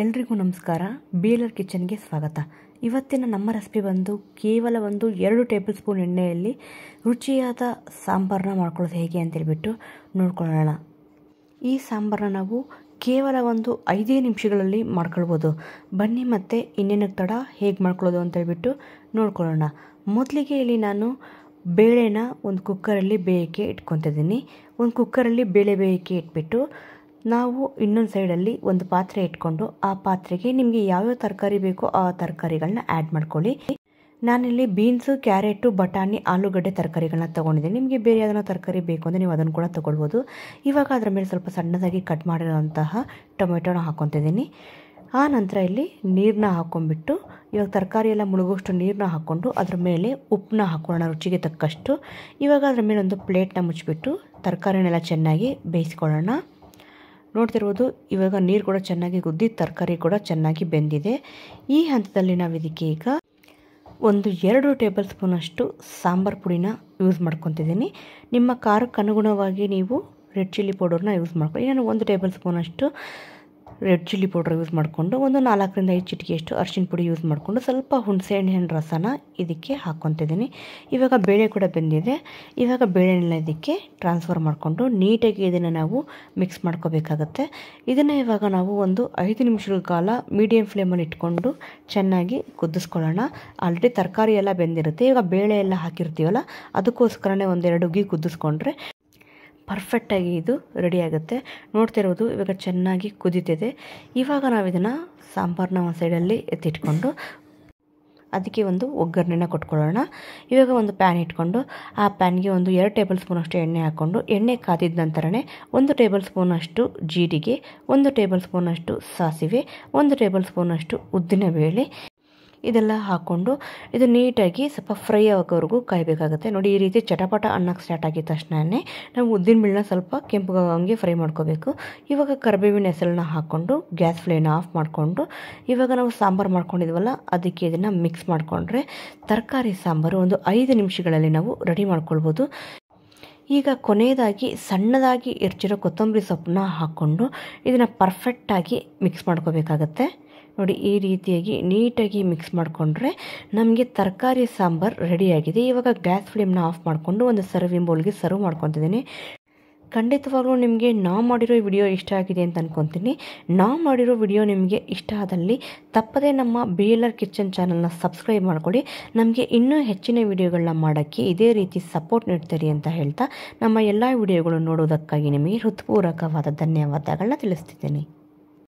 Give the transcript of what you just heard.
ಎಲ್ರಿಗೂ ನಮಸ್ಕಾರ ಬೀಲರ್ ಕಿಚನ್ಗೆ ಸ್ವಾಗತ ಇವತ್ತಿನ ನಮ್ಮ ರೆಸಿಪಿ ಬಂದು ಕೇವಲ ಒಂದು ಎರಡು ಟೇಬಲ್ ಸ್ಪೂನ್ ಎಣ್ಣೆಯಲ್ಲಿ ರುಚಿಯಾದ ಸಾಂಬಾರನ್ನ ಮಾಡ್ಕೊಳ್ಳೋದು ಹೇಗೆ ಅಂತೇಳ್ಬಿಟ್ಟು ನೋಡ್ಕೊಳ್ಳೋಣ ಈ ಸಾಂಬಾರನ್ನ ನಾವು ಕೇವಲ ಒಂದು ಐದೇ ನಿಮಿಷಗಳಲ್ಲಿ ಮಾಡ್ಕೊಳ್ಬೋದು ಬನ್ನಿ ಮತ್ತು ಇನ್ನೇನಕ್ಕೆ ತಡ ಹೇಗೆ ಮಾಡ್ಕೊಳ್ಳೋದು ಅಂತೇಳ್ಬಿಟ್ಟು ನೋಡ್ಕೊಳ್ಳೋಣ ಮೊದಲಿಗೆ ಇಲ್ಲಿ ನಾನು ಬೇಳೆನ ಒಂದು ಕುಕ್ಕರಲ್ಲಿ ಬೇಯಕ್ಕೆ ಇಟ್ಕೊತಿದ್ದೀನಿ ಒಂದು ಕುಕ್ಕರಲ್ಲಿ ಬೇಳೆ ಬೇಯಕ್ಕೆ ಇಟ್ಬಿಟ್ಟು ನಾವು ಇನ್ನೊಂದು ಸೈಡಲ್ಲಿ ಒಂದು ಪಾತ್ರೆ ಇಟ್ಕೊಂಡು ಆ ಪಾತ್ರೆಗೆ ನಿಮಗೆ ಯಾವ್ಯಾವ ತರಕಾರಿ ಬೇಕೋ ಆ ತರಕಾರಿಗಳನ್ನ ಆ್ಯಡ್ ಮಾಡ್ಕೊಳ್ಳಿ ನಾನಿಲ್ಲಿ ಬೀನ್ಸು ಕ್ಯಾರೆಟು ಬಟಾಣಿ ಆಲೂಗಡ್ಡೆ ತರಕಾರಿಗಳನ್ನ ತೊಗೊಂಡಿದ್ದೀನಿ ನಿಮಗೆ ಬೇರೆ ಯಾವ್ದಾರ ತರಕಾರಿ ಬೇಕು ಅಂದರೆ ನೀವು ಅದನ್ನು ಕೂಡ ತೊಗೊಳ್ಬೋದು ಇವಾಗ ಅದರ ಮೇಲೆ ಸ್ವಲ್ಪ ಸಣ್ಣದಾಗಿ ಕಟ್ ಮಾಡಿರೋಂತಹ ಟೊಮೆಟೊನ ಹಾಕ್ಕೊತಿದ್ದೀನಿ ಆ ನಂತರ ಇಲ್ಲಿ ನೀರನ್ನ ಹಾಕ್ಕೊಂಡ್ಬಿಟ್ಟು ಇವಾಗ ತರಕಾರಿ ಎಲ್ಲ ಮುಳುಗೋಷ್ಟು ನೀರನ್ನ ಹಾಕ್ಕೊಂಡು ಅದ್ರ ಮೇಲೆ ಉಪ್ಪನ್ನ ಹಾಕ್ಕೊಳ್ಳೋಣ ರುಚಿಗೆ ತಕ್ಕಷ್ಟು ಇವಾಗ ಅದ್ರ ಮೇಲೆ ಒಂದು ಪ್ಲೇಟ್ನ ಮುಚ್ಚಿಬಿಟ್ಟು ತರಕಾರಿನೆಲ್ಲ ಚೆನ್ನಾಗಿ ಬೇಯಿಸ್ಕೊಳ್ಳೋಣ ನೋಡ್ತಿರ್ಬೋದು ಇವಾಗ ನೀರು ಕೂಡ ಚೆನ್ನಾಗಿ ಗುದ್ದಿ ತರಕಾರಿ ಕೂಡ ಚೆನ್ನಾಗಿ ಬೆಂದಿದೆ ಈ ಹಂತದಲ್ಲಿ ನಾವು ಇದಕ್ಕೆ ಈಗ ಒಂದು ಎರಡು ಟೇಬಲ್ ಸ್ಪೂನಷ್ಟು ಸಾಂಬಾರು ಪುಡಿನ ಯೂಸ್ ಮಾಡ್ಕೊತಿದ್ದೀನಿ ನಿಮ್ಮ ಖಾರಕ್ಕೆ ಅನುಗುಣವಾಗಿ ನೀವು ರೆಡ್ ಚಿಲ್ಲಿ ಪೌಡರ್ನ ಯೂಸ್ ಮಾಡ್ಕೊಳ್ಳಿ ನಾನು ಒಂದು ಟೇಬಲ್ ಸ್ಪೂನಷ್ಟು ರೆಡ್ ಚಿಲ್ಲಿ ಪೌಡ್ರ್ ಯೂಸ್ ಮಾಡಿಕೊಂಡು ಒಂದು ನಾಲ್ಕರಿಂದ ಐದು ಚಿಟಿಕೆಯಷ್ಟು ಅರ್ಶಿನ ಪುಡಿ ಯೂಸ್ ಮಾಡಿಕೊಂಡು ಸ್ವಲ್ಪ ಹುಣಸೆಹಣ್ಣಿನ ರಸನ ಇದಕ್ಕೆ ಹಾಕ್ಕೊತಿದ್ದೀನಿ ಇವಾಗ ಬೇಳೆ ಕೂಡ ಬೆಂದಿದೆ ಇವಾಗ ಬೇಳೆನೆಲ್ಲ ಇದಕ್ಕೆ ಟ್ರಾನ್ಸ್ಫರ್ ಮಾಡಿಕೊಂಡು ನೀಟಾಗಿ ಇದನ್ನು ನಾವು ಮಿಕ್ಸ್ ಮಾಡ್ಕೋಬೇಕಾಗತ್ತೆ ಇದನ್ನು ಇವಾಗ ನಾವು ಒಂದು ಐದು ನಿಮಿಷಗಳ ಕಾಲ ಮೀಡಿಯಮ್ ಫ್ಲೇಮಲ್ಲಿ ಇಟ್ಕೊಂಡು ಚೆನ್ನಾಗಿ ಕುದಿಸ್ಕೊಳ್ಳೋಣ ಆಲ್ರೆಡಿ ತರಕಾರಿ ಎಲ್ಲ ಬೆಂದಿರುತ್ತೆ ಇವಾಗ ಬೇಳೆ ಎಲ್ಲ ಹಾಕಿರ್ತೀವಲ್ಲ ಅದಕ್ಕೋಸ್ಕರನೇ ಒಂದೆರಡು ಉಗಿ ಕುದಿಸ್ಕೊಂಡ್ರೆ ಪರ್ಫೆಕ್ಟಾಗಿ ಇದು ರೆಡಿಯಾಗುತ್ತೆ ನೋಡ್ತಿರೋದು ಇವಾಗ ಚೆನ್ನಾಗಿ ಕುದೀತಿದೆ ಇವಾಗ ನಾವು ಇದನ್ನು ಸಾಂಬಾರನ್ನ ಒಂದು ಸೈಡಲ್ಲಿ ಎತ್ತಿಟ್ಕೊಂಡು ಅದಕ್ಕೆ ಒಂದು ಒಗ್ಗರಣೆನ ಕೊಟ್ಕೊಳ್ಳೋಣ ಇವಾಗ ಒಂದು ಪ್ಯಾನ್ ಇಟ್ಕೊಂಡು ಆ ಪ್ಯಾನ್ಗೆ ಒಂದು ಎರಡು ಟೇಬಲ್ ಸ್ಪೂನಷ್ಟು ಎಣ್ಣೆ ಹಾಕ್ಕೊಂಡು ಎಣ್ಣೆ ಕಾದಿದ ನಂತರನೇ ಒಂದು ಟೇಬಲ್ ಸ್ಪೂನಷ್ಟು ಜೀರಿಗೆ ಒಂದು ಟೇಬಲ್ ಸ್ಪೂನಷ್ಟು ಸಾಸಿವೆ ಒಂದು ಟೇಬಲ್ ಸ್ಪೂನಷ್ಟು ಉದ್ದಿನಬೇಳೆ ಇದೆಲ್ಲ ಹಾಕ್ಕೊಂಡು ಇದು ನೀಟಾಗಿ ಸ್ವಲ್ಪ ಫ್ರೈ ಆಗೋವರೆಗೂ ಕಾಯಬೇಕಾಗುತ್ತೆ ನೋಡಿ ಈ ರೀತಿ ಚಟಪಟ ಅನ್ನಕ್ಕೆ ಸ್ಟಾರ್ಟ್ ಆಗಿದ ತಕ್ಷಣವೇ ನಾವು ಉದ್ದಿನ ಬೇಳೆನ ಸ್ವಲ್ಪ ಕೆಂಪುಗಾಗಂಗೆ ಫ್ರೈ ಮಾಡ್ಕೋಬೇಕು ಇವಾಗ ಕರ್ಬೇವಿನ ಹೆಸರನ್ನ ಹಾಕ್ಕೊಂಡು ಗ್ಯಾಸ್ ಫ್ಲೇಮ್ನ ಆಫ್ ಮಾಡಿಕೊಂಡು ಇವಾಗ ನಾವು ಸಾಂಬಾರು ಮಾಡ್ಕೊಂಡಿದ್ವಲ್ಲ ಅದಕ್ಕೆ ಇದನ್ನು ಮಿಕ್ಸ್ ಮಾಡಿಕೊಂಡ್ರೆ ತರಕಾರಿ ಸಾಂಬಾರು ಒಂದು ಐದು ನಿಮಿಷಗಳಲ್ಲಿ ನಾವು ರೆಡಿ ಮಾಡ್ಕೊಳ್ಬೋದು ಈಗ ಕೊನೆಯದಾಗಿ ಸಣ್ಣದಾಗಿ ಹೆಚ್ಚಿರೋ ಕೊತ್ತಂಬರಿ ಸೊಪ್ಪನ್ನ ಹಾಕ್ಕೊಂಡು ಇದನ್ನು ಪರ್ಫೆಕ್ಟಾಗಿ ಮಿಕ್ಸ್ ಮಾಡ್ಕೋಬೇಕಾಗತ್ತೆ ನೋಡಿ ಈ ರೀತಿಯಾಗಿ ನೀಟಾಗಿ ಮಿಕ್ಸ್ ಮಾಡಿಕೊಂಡ್ರೆ ನಮಗೆ ತರಕಾರಿ ಸಾಂಬಾರು ರೆಡಿಯಾಗಿದೆ ಇವಾಗ ಗ್ಯಾಸ್ ಫ್ಲೇಮ್ನ ಆಫ್ ಮಾಡಿಕೊಂಡು ಒಂದು ಸರ್ವಿಂಗ್ ಬೌಲ್ಗೆ ಸರ್ವ್ ಮಾಡ್ಕೊತಿದ್ದೀನಿ ಖಂಡಿತವಾಗ್ಲೂ ನಿಮಗೆ ನಾವು ಮಾಡಿರೋ ವಿಡಿಯೋ ಇಷ್ಟ ಆಗಿದೆ ಅಂತ ಅನ್ಕೊತೀನಿ ನಾವು ಮಾಡಿರೋ ವಿಡಿಯೋ ನಿಮಗೆ ಇಷ್ಟ ಆದಲ್ಲಿ ತಪ್ಪದೇ ನಮ್ಮ ಬಿ ಎಲ್ ಆರ್ ಕಿಚನ್ ಚಾನಲ್ನ ಸಬ್ಸ್ಕ್ರೈಬ್ ಮಾಡಿಕೊಡಿ ನಮಗೆ ಇನ್ನೂ ಹೆಚ್ಚಿನ ವಿಡಿಯೋಗಳನ್ನ ಮಾಡೋಕ್ಕೆ ಇದೇ ರೀತಿ ಸಪೋರ್ಟ್ ನೀಡ್ತೀರಿ ಅಂತ ಹೇಳ್ತಾ ನಮ್ಮ ಎಲ್ಲ ವಿಡಿಯೋಗಳು ನೋಡೋದಕ್ಕಾಗಿ ನಿಮಗೆ ಹೃತ್ಪೂರ್ವಕವಾದ ಧನ್ಯವಾದಗಳನ್ನ ತಿಳಿಸ್ತಿದ್ದೀನಿ